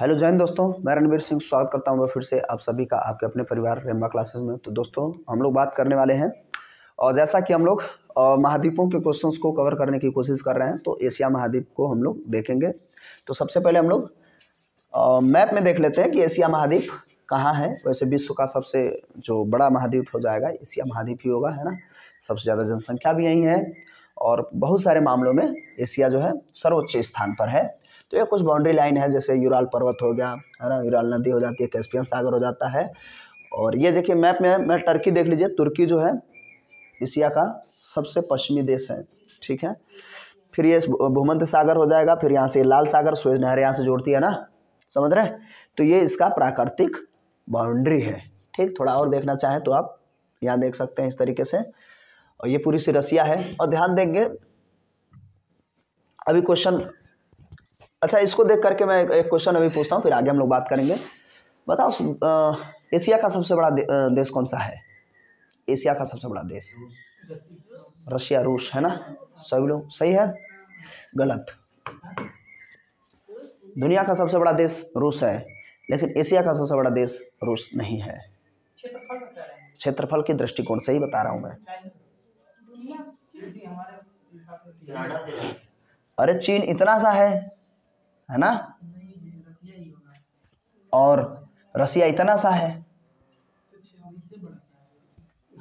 hello Jain दोस्तों मैं रणवीर सिंह स्वागत करता हूं मैं फिर से आप सभी का आपके अपने परिवार रेम्बा क्लासेस में तो दोस्तों हम लोग बात करने वाले हैं और जैसा कि हम लोग महाद्वीपों के क्वेश्चंस को कवर करने की कोशिश कर रहे हैं तो एशिया महाद्वीप को हम लोग देखेंगे तो सबसे पहले हम लोग मैप में देख लेते हैं कि एशिया महाद्वीप कहाँ है वैसे विश्व का सबसे जो बड़ा महाद्वीप हो जाएगा एशिया महाद्वीप ही होगा है ना सबसे ज़्यादा जनसंख्या भी यहीं है और बहुत सारे मामलों में एशिया जो है सर्वोच्च स्थान पर है तो ये कुछ बाउंड्री लाइन है जैसे यूराल पर्वत हो गया है ना यूराल नदी हो जाती है कैस्पियन सागर हो जाता है और ये देखिए मैप में मैं टर्की देख लीजिए तुर्की जो है एशिया का सबसे पश्चिमी देश है ठीक है फिर ये भूमध्य सागर हो जाएगा फिर यहाँ से लाल सागर सुएज नहर यहाँ से जोड़ती है ना समझ रहे तो ये इसका प्राकृतिक बाउंड्री है ठीक थोड़ा और देखना चाहें तो आप यहाँ देख सकते हैं इस तरीके से और ये पूरी सी रसिया है और ध्यान देंगे अभी क्वेश्चन अच्छा इसको देख करके मैं एक क्वेश्चन अभी पूछता हूँ फिर आगे हम लोग बात करेंगे बताओ एशिया का सबसे बड़ा देश कौन सा है एशिया का सबसे बड़ा देश रशिया रूस है ना सभी लोग सही है गलत दुनिया का सबसे बड़ा देश रूस है लेकिन एशिया का सबसे बड़ा देश रूस नहीं है क्षेत्रफल की दृष्टिकोण से ही बता रहा हूं मैं अरे चीन इतना सा है है ना और रसिया इतना सा है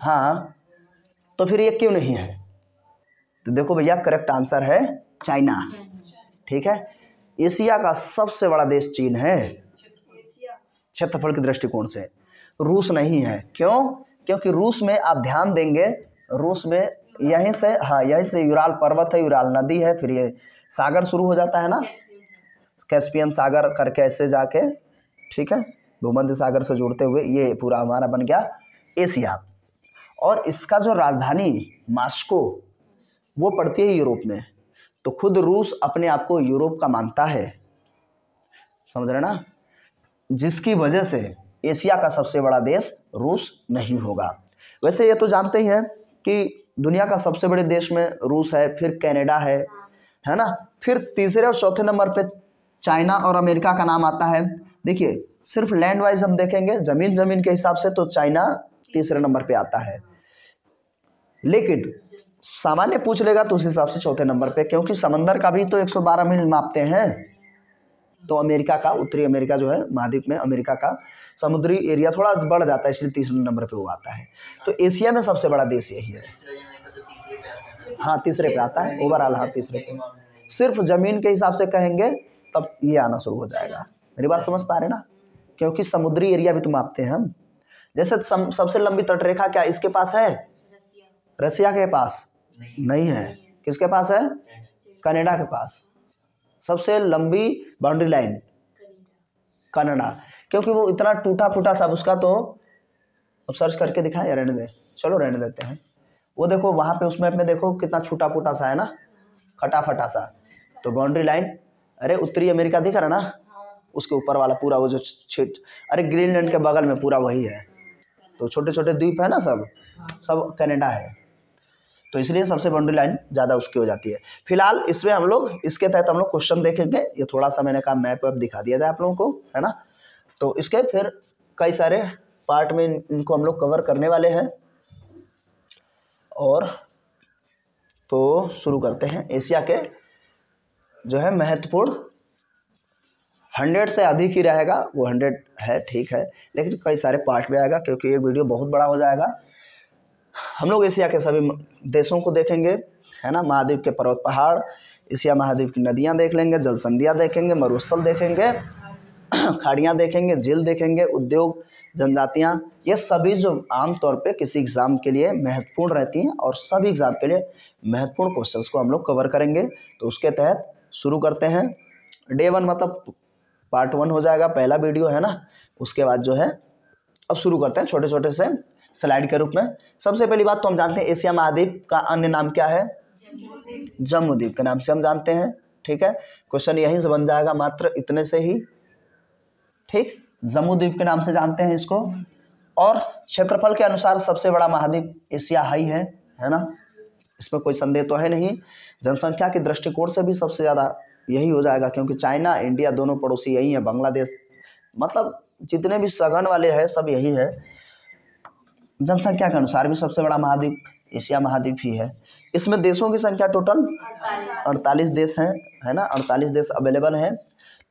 हाँ तो फिर ये क्यों नहीं है तो देखो भैया करेक्ट आंसर है चाइना ठीक है एशिया का सबसे बड़ा देश चीन है क्षेत्रफल के दृष्टिकोण से रूस नहीं है क्यों क्योंकि रूस में आप ध्यान देंगे रूस में यहीं से हाँ यहीं से यूराल पर्वत है यूराल नदी है फिर ये सागर शुरू हो जाता है ना कैस्पियन सागर करके ऐसे जाके ठीक है भूमध्य सागर से जुड़ते हुए ये पूरा हमारा बन गया एशिया और इसका जो राजधानी मास्को वो पड़ती है यूरोप में तो खुद रूस अपने आप को यूरोप का मानता है समझ रहे ना जिसकी वजह से एशिया का सबसे बड़ा देश रूस नहीं होगा वैसे ये तो जानते ही हैं कि दुनिया का सबसे बड़े देश में रूस है फिर कनाडा है है ना फिर तीसरे और चौथे नंबर पे चाइना और अमेरिका का नाम आता है देखिए सिर्फ लैंड वाइज हम देखेंगे ज़मीन ज़मीन के हिसाब से तो चाइना तीसरे नंबर पे आता है लेकिन सामान्य पूछ लेगा तो उस हिसाब से चौथे नंबर पे क्योंकि समंदर का भी तो 112 मील मापते हैं तो अमेरिका का उत्तरी अमेरिका जो है महाद्वीप में अमेरिका का समुद्री एरिया थोड़ा बढ़ जाता है इसलिए तीसरे नंबर पर वो आता है तो एशिया में सबसे बड़ा देश यही है हाँ तीसरे पे आता है ओवरऑल हाँ तीसरे पे सिर्फ ज़मीन के हिसाब से कहेंगे तब ये आना शुरू हो जाएगा मेरी बात समझ पा रहे ना क्योंकि समुद्री एरिया भी तो मापते हैं हम जैसे सम, सबसे लंबी तटरेखा क्या इसके पास है रसिया के पास नहीं, नहीं है किसके पास है कनाडा के पास सबसे लंबी बाउंड्री लाइन कनाडा क्योंकि वो इतना टूटा फूटा सब उसका तो अब सर्च करके दिखाएं या रहने दे चलो रहने देते हैं वो देखो वहाँ पे उस मैप में देखो कितना छूटा फूटा सा है ना खटाफटा सा तो बाउंड्री लाइन अरे उत्तरी अमेरिका दिख रहा ना उसके ऊपर वाला पूरा वो जो छिट अरे ग्रीनलैंड के बगल में पूरा वही है तो छोटे छोटे द्वीप है ना सब सब कनाडा है तो इसलिए सबसे बाउंड्री लाइन ज़्यादा उसकी हो जाती है फिलहाल इसमें हम लोग इसके तहत हम लोग क्वेश्चन देखेंगे ये थोड़ा सा मैंने कहा मैप वैप दिखा दिया था आप लोगों को है ना तो इसके फिर कई सारे पार्ट में इनको हम लोग कवर करने वाले हैं और तो शुरू करते हैं एशिया के जो है महत्वपूर्ण हंड्रेड से अधिक ही रहेगा वो हंड्रेड है ठीक है लेकिन कई सारे पार्ट भी आएगा क्योंकि ये वीडियो बहुत बड़ा हो जाएगा हम लोग एशिया के सभी देशों को देखेंगे है ना महाद्वीप के पर्वत पहाड़ एशिया महाद्वीप की नदियाँ देख लेंगे जल संधियाँ देखेंगे मरुस्थल देखेंगे खाड़ियाँ देखेंगे झील देखेंगे उद्योग जनजातियाँ ये सभी जो आमतौर पे किसी एग्ज़ाम के लिए महत्वपूर्ण रहती हैं और सभी एग्ज़ाम के लिए महत्वपूर्ण क्वेश्चंस को हम लोग कवर करेंगे तो उसके तहत शुरू करते हैं डे वन मतलब पार्ट वन हो जाएगा पहला वीडियो है ना उसके बाद जो है अब शुरू करते हैं छोटे छोटे से स्लाइड के रूप में सबसे पहली बात तो हम जानते हैं एशिया महाद्वीप का अन्य नाम क्या है जम्मूद्वीप के नाम से हम जानते हैं ठीक है क्वेश्चन यहीं से बन जाएगा मात्र इतने से ही ठीक जम्मूद्वीप के नाम से जानते हैं इसको और क्षेत्रफल के अनुसार सबसे बड़ा महाद्वीप एशिया हाई है है ना इसमें कोई संदेह तो है नहीं जनसंख्या के दृष्टिकोण से भी सबसे ज़्यादा यही हो जाएगा क्योंकि चाइना इंडिया दोनों पड़ोसी यही है बांग्लादेश मतलब जितने भी सघन वाले हैं सब यही है जनसंख्या के अनुसार भी सबसे बड़ा महाद्वीप एशिया महाद्वीप ही है इसमें देशों की संख्या टोटल 48 देश हैं है ना 48 देश अवेलेबल हैं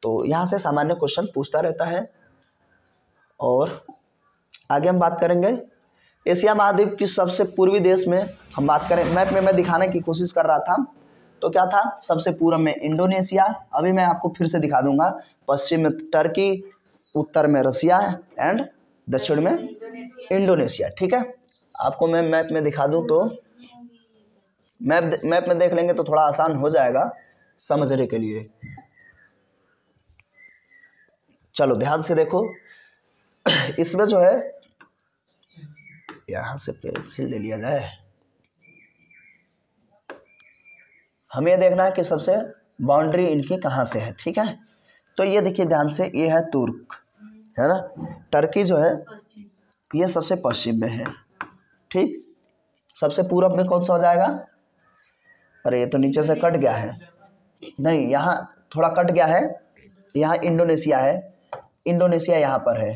तो यहाँ से सामान्य क्वेश्चन पूछता रहता है और आगे हम बात करेंगे एशिया महाद्वीप की सबसे पूर्वी देश में हम बात करें मैप में मैं दिखाने की कोशिश कर रहा था तो क्या था सबसे पूर्व में इंडोनेशिया अभी मैं आपको फिर से दिखा दूंगा पश्चिम में टर्की उत्तर में रसिया एंड दक्षिण में इंडोनेशिया ठीक है आपको मैं मैप में दिखा दूं तो मैप मैप में देख लेंगे तो थोड़ा आसान हो जाएगा समझने के लिए चलो ध्यान से देखो इसमें जो है यहाँ से पेंसिल ले लिया जाए हमें देखना है कि सबसे बाउंड्री इनकी कहाँ से है ठीक है तो ये देखिए ध्यान से ये है तुर्क है ना टर्की जो है ये सबसे पश्चिम में है ठीक सबसे पूरब में कौन सा हो जाएगा अरे ये तो नीचे से कट गया है नहीं यहाँ थोड़ा कट गया है यहाँ इंडोनेशिया है इंडोनेशिया यहाँ पर है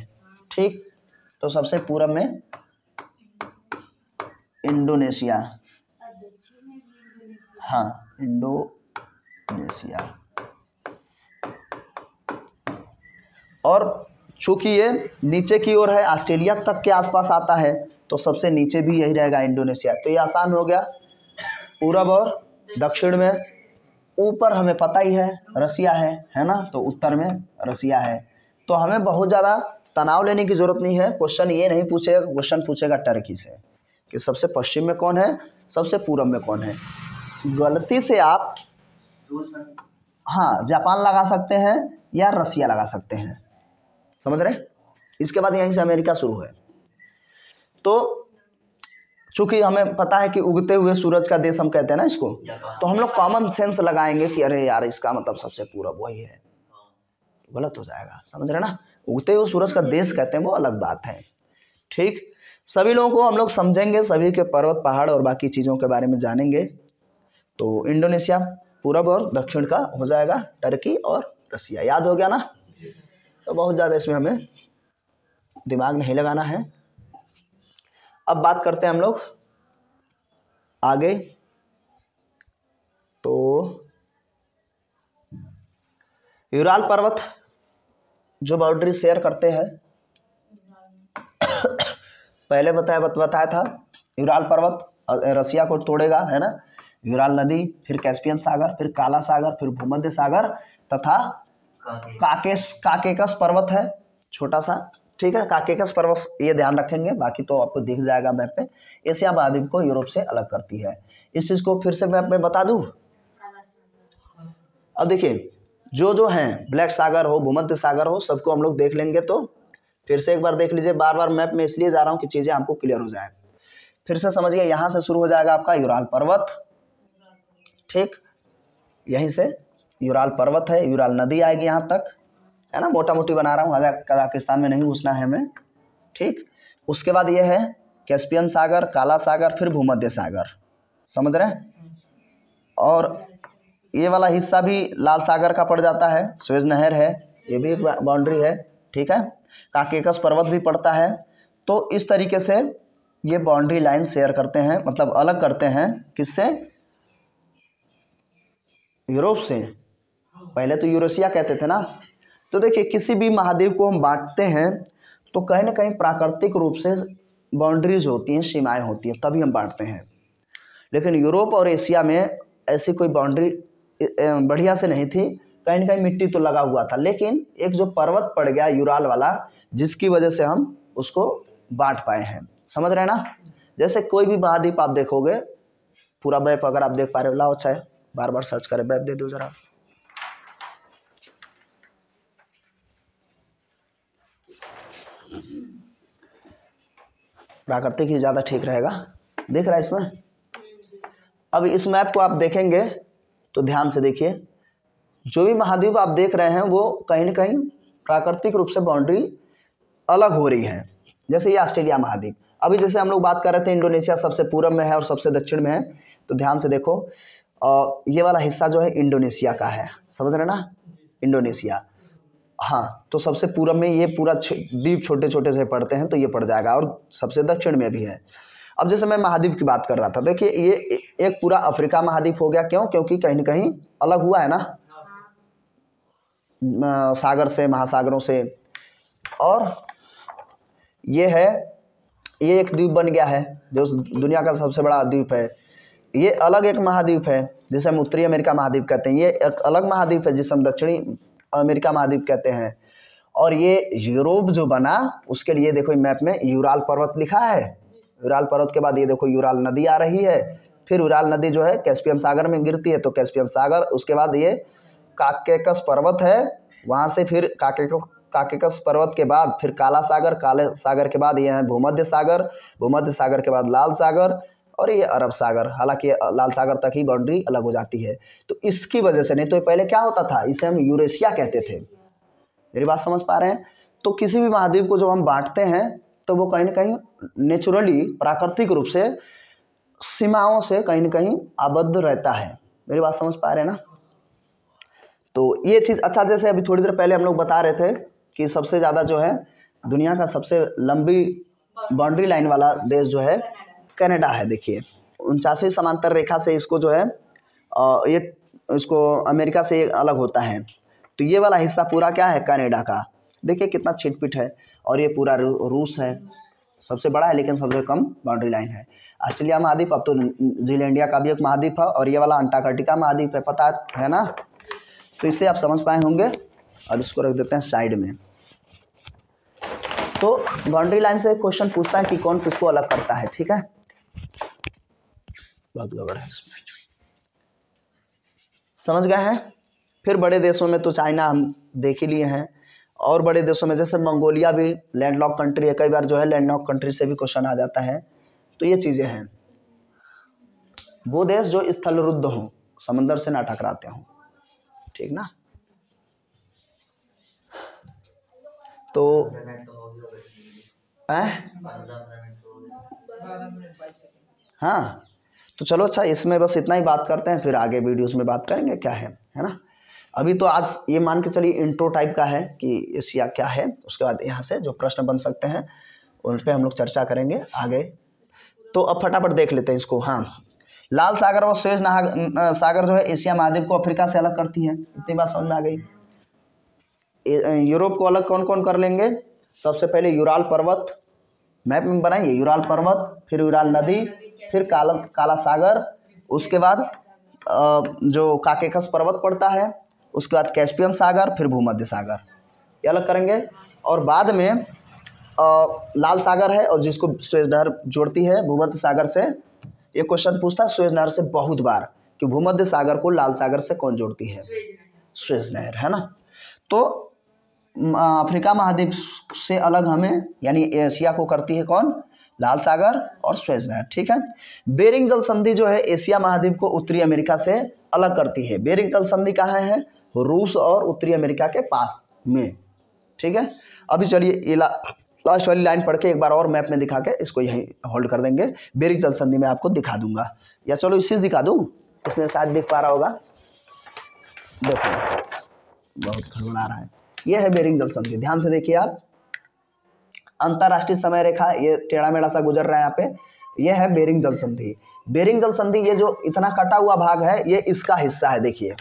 ठीक तो सबसे पूरब में इंडोनेशिया हाँ इंडोनेशिया और चूंकि ये नीचे की ओर है ऑस्ट्रेलिया तक के आसपास आता है तो सबसे नीचे भी यही रहेगा इंडोनेशिया तो ये आसान हो गया पूरब और दक्षिण में ऊपर हमें पता ही है रसिया है है ना तो उत्तर में रसिया है तो हमें बहुत ज़्यादा तनाव लेने की ज़रूरत नहीं है क्वेश्चन ये नहीं पूछेगा क्वेश्चन पूछेगा टर्की से कि सबसे पश्चिम में कौन है सबसे पूरब में कौन है गलती से आप हाँ जापान लगा सकते हैं या रसिया लगा सकते हैं समझ रहे इसके बाद यहीं से अमेरिका शुरू है तो चूंकि हमें पता है कि उगते हुए सूरज का देश हम कहते हैं ना इसको तो हम लोग कॉमन सेंस लगाएंगे कि अरे यार इसका मतलब सबसे पूरब वही है गलत हो जाएगा समझ रहे ना उगते हुए सूरज का देश कहते हैं वो अलग बात है ठीक सभी लोगों को हम लोग समझेंगे सभी के पर्वत पहाड़ और बाकी चीज़ों के बारे में जानेंगे तो इंडोनेशिया पूरब और दक्षिण का हो जाएगा टर्की और रसिया याद हो गया ना तो बहुत ज़्यादा इसमें हमें दिमाग नहीं लगाना है अब बात करते हैं हम लोग आगे तो यूराल पर्वत जो बाउंड्री शेयर करते हैं पहले बताया बत, बताया था यूराल पर्वत रसिया को तोड़ेगा है ना यूराल नदी फिर कैस्पियन सागर फिर काला सागर फिर भूमध्य सागर तथा काकेस काकेकस पर्वत है छोटा सा ठीक है काकेकस पर्वत ये ध्यान रखेंगे बाकी तो आपको दिख जाएगा मैप पे एशिया महाद्वीप को यूरोप से अलग करती है इस चीज़ को फिर से मैप में बता दू अब देखिए जो जो हैं ब्लैक सागर हो भूमध्य सागर हो सबको हम लोग देख लेंगे तो फिर से एक बार देख लीजिए बार बार मैप में इसलिए जा रहा हूँ कि चीज़ें आपको क्लियर हो जाए फिर से समझिए यहाँ से शुरू हो जाएगा आपका यूराल पर्वत ठीक यहीं से यूराल पर्वत है यूराल नदी आएगी यहाँ तक है ना मोटा मोटी बना रहा हूँ कजाकिस्तान में नहीं घुसना है हमें ठीक उसके बाद ये है कैस्पियन सागर काला सागर फिर भूमध्य सागर समझ रहे हैं और ये वाला हिस्सा भी लाल सागर का पड़ जाता है स्वेज नहर है ये भी एक बाउंड्री है ठीक है काकेकस पर्वत भी पड़ता है तो इस तरीके से ये बाउंड्री लाइन शेयर करते हैं मतलब अलग करते हैं किससे यूरोप से पहले तो यूरोसिया कहते थे ना तो देखिए किसी भी महाद्वीप को हम बांटते हैं तो कहीं ना कहीं प्राकृतिक रूप से बाउंड्रीज होती हैं सीमाएं होती हैं तभी हम बांटते हैं लेकिन यूरोप और एशिया में ऐसी कोई बाउंड्री बढ़िया से नहीं थी कहीं ना कहीं मिट्टी तो लगा हुआ था लेकिन एक जो पर्वत पड़ गया यूराल वाला जिसकी वजह से हम उसको बांट पाए हैं समझ रहे हैं ना जैसे कोई भी महाद्वीप आप देखोगे पूरा मैप अगर आप देख पा रहे हो लाओ चाहे अच्छा बार बार सर्च करें मैप दे दो जरा प्राकृतिक ही ज़्यादा ठीक रहेगा देख रहा है इसमें अब इस मैप को आप देखेंगे तो ध्यान से देखिए जो भी महाद्वीप आप देख रहे हैं वो कहीं ना कहीं प्राकृतिक रूप से बाउंड्री अलग हो रही है जैसे ये ऑस्ट्रेलिया महाद्वीप अभी जैसे हम लोग बात कर रहे थे इंडोनेशिया सबसे पूर्व में है और सबसे दक्षिण में है तो ध्यान से देखो और ये वाला हिस्सा जो है इंडोनेशिया का है समझ रहे ना इंडोनेशिया हाँ तो सबसे पूर्व में ये पूरा द्वीप छोटे छोटे से पड़ते हैं तो ये पड़ जाएगा और सबसे दक्षिण में भी है अब जैसे मैं महाद्वीप की बात कर रहा था देखिए ये एक पूरा अफ्रीका महाद्वीप हो गया क्यों क्योंकि कहीं ना कहीं अलग हुआ है ना सागर से महासागरों से और ये है ये एक द्वीप बन गया है जो दुनिया का सबसे बड़ा द्वीप है ये अलग एक महाद्वीप है जिसे हम उत्तरी अमेरिका महाद्वीप कहते हैं ये एक अलग महाद्वीप है जिसे हम दक्षिणी अमेरिका महाद्वीप कहते हैं और ये यूरोप जो बना उसके लिए देखो मैप में यूराल पर्वत लिखा है यूराल पर्वत के बाद ये देखो यूराल नदी आ रही है फिर यूराल नदी जो है कैस्पियन सागर में गिरती है तो कैस्पियन सागर उसके बाद ये काकेकस पर्वत है वहाँ से फिर काकेकस काकेकस पर्वत के बाद फिर काला सागर काले सागर के बाद ये है भूमध्य सागर भूमध्य सागर के बाद लाल सागर और ये अरब सागर हालांकि लाल सागर तक ही बाउंड्री अलग हो जाती है तो इसकी वजह से नहीं तो पहले क्या होता था इसे हम यूरेशिया कहते थे मेरी बात समझ पा रहे हैं तो किसी भी महाद्वीप को जब हम बांटते हैं तो वो कहीं ना कहीं नेचुरली प्राकृतिक रूप से सीमाओं से कहीं ना कहीं आबद्ध रहता है मेरी बात समझ पा रहे हैं ना तो ये चीज़ अच्छा जैसे अभी थोड़ी देर पहले हम लोग बता रहे थे कि सबसे ज़्यादा जो है दुनिया का सबसे लंबी बाउंड्री लाइन वाला देश जो है कनाडा है देखिए उनचासवीं समांतर रेखा से इसको जो है ये इसको अमेरिका से अलग होता है तो ये वाला हिस्सा पूरा क्या है कनाडा का देखिए कितना छिटपिट है और ये पूरा रूस है सबसे बड़ा है लेकिन सबसे कम बाउंड्री लाइन है ऑस्ट्रेलिया महाद्वीप अब तो न्यूजीलैंडिया का भी एक महाद्वीप है और ये वाला अंटार्कटिका महाद्वीप है पता है ना तो इसे आप समझ पाए होंगे और इसको रख देते हैं साइड में तो बाउंड्री लाइन से क्वेश्चन पूछता है कि कौन किसको अलग करता है ठीक है बहुत गड़बड़ है समझ गए हैं फिर बड़े देशों में तो चाइना हम देख ही लिए हैं और बड़े देशों में जैसे मंगोलिया भी लैंडलॉक कंट्री है कई बार जो है लैंडलॉक कंट्री से भी क्वेश्चन आ जाता है तो ये चीज़ें हैं वो देश जो स्थलरुद्ध हों समंदर से ना टकराते हों ठीक ना तो हाँ तो चलो अच्छा इसमें बस इतना ही बात करते हैं फिर आगे वीडियोस में बात करेंगे क्या है है ना अभी तो आज ये मान के चलिए इंट्रो टाइप का है कि एशिया क्या है उसके बाद यहाँ से जो प्रश्न बन सकते हैं उन पर हम लोग चर्चा करेंगे आगे तो अब फटाफट देख लेते हैं इसको हाँ लाल सागर व स्वेज सागर जो है एशिया महाद्वीप को अफ्रीका से अलग करती है इतनी बात समझ में आ गई यूरोप को अलग कौन कौन कर लेंगे सबसे पहले यूराल पर्वत मैप में बनाइए यूराल पर्वत फिर यूराल नदी फिर काला काला सागर उसके बाद जो काकेकस पर्वत पड़ता है उसके बाद कैस्पियन सागर फिर भूमध्य सागर ये अलग करेंगे और बाद में आ, लाल सागर है और जिसको स्वेज नहर जोड़ती है भूमध्य सागर से ये क्वेश्चन पूछता है स्वेज नहर से बहुत बार कि भूमध्य सागर को लाल सागर से कौन जोड़ती है स्वेज नहर है ना तो अफ्रीका महाद्वीप से अलग हमें यानी एशिया को करती है कौन लाल सागर और स्वेज नहर ठीक है बेरिंग जल संधि जो है एशिया महाद्वीप को उत्तरी अमेरिका से अलग करती है बेरिंग जल संधि कहाँ है रूस और उत्तरी अमेरिका के पास में ठीक है अभी चलिए लास्ट वाली लाइन पढ़ के एक बार और मैप में दिखा के इसको यहीं होल्ड कर देंगे बेरिक जल संधि में आपको दिखा दूंगा या चलो इससे दिखा दूँ इसमें शायद दिख पा रहा होगा देखो बहुत खड़बड़ा रहा है यह है बेरिंग जल संधि ध्यान से देखिए आप अंतर्राष्ट्रीय समय रेखा ये टेढ़ा मेढ़ा सा गुजर रहा है यहाँ पे यह है बेरिंग जल संधि बेरिंग जल संधि ये जो इतना कटा हुआ भाग है ये इसका हिस्सा है देखिए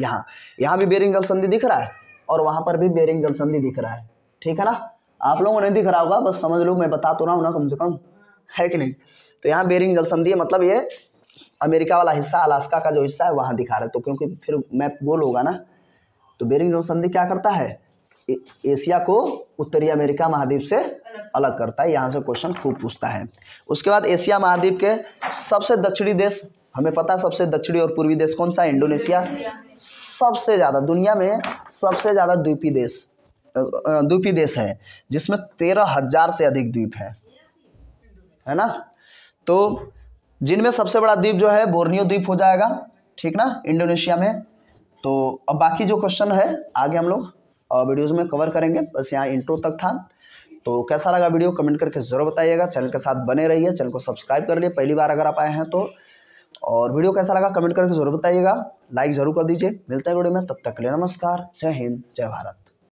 यहाँ यहाँ भी बेरिंग जल संधि दिख रहा है और वहां पर भी बेरिंग जल संधि दिख रहा है ठीक है ना आप लोगों को नहीं दिख रहा होगा बस समझ लो मैं बता तो रहा हूँ ना कम से कम है कि नहीं तो यहाँ बेरिंग जलसंधि है मतलब ये अमेरिका वाला हिस्सा अलास्का का जो हिस्सा है वहाँ दिखा रहे तो क्योंकि फिर मैप गोल होगा ना तो बेरिंग संधि क्या करता है ए, एशिया को उत्तरी अमेरिका महाद्वीप से अलग करता है यहाँ से क्वेश्चन खूब पूछता है उसके बाद एशिया महाद्वीप के सबसे दक्षिणी देश हमें पता सबसे दक्षिणी और पूर्वी देश कौन सा है इंडोनेशिया सबसे ज़्यादा दुनिया में सबसे ज़्यादा द्वीपी देश द्वीपी देश है जिसमें तेरह हजार से अधिक द्वीप है है ना तो जिनमें सबसे बड़ा द्वीप जो है बोर्नियो द्वीप हो जाएगा ठीक ना इंडोनेशिया में तो अब बाकी जो क्वेश्चन है आगे हम लोग वीडियोज में कवर करेंगे बस यहाँ इंट्रो तक था तो कैसा लगा वीडियो कमेंट करके ज़रूर बताइएगा चैनल के साथ बने रहिए चैनल को सब्सक्राइब कर लिए पहली बार अगर आप आए हैं तो और वीडियो कैसा लगा कमेंट करके जरूर बताइएगा लाइक जरूर कर दीजिए मिलते हैं वीडियो में तब तक के लिए नमस्कार जय हिंद जय भारत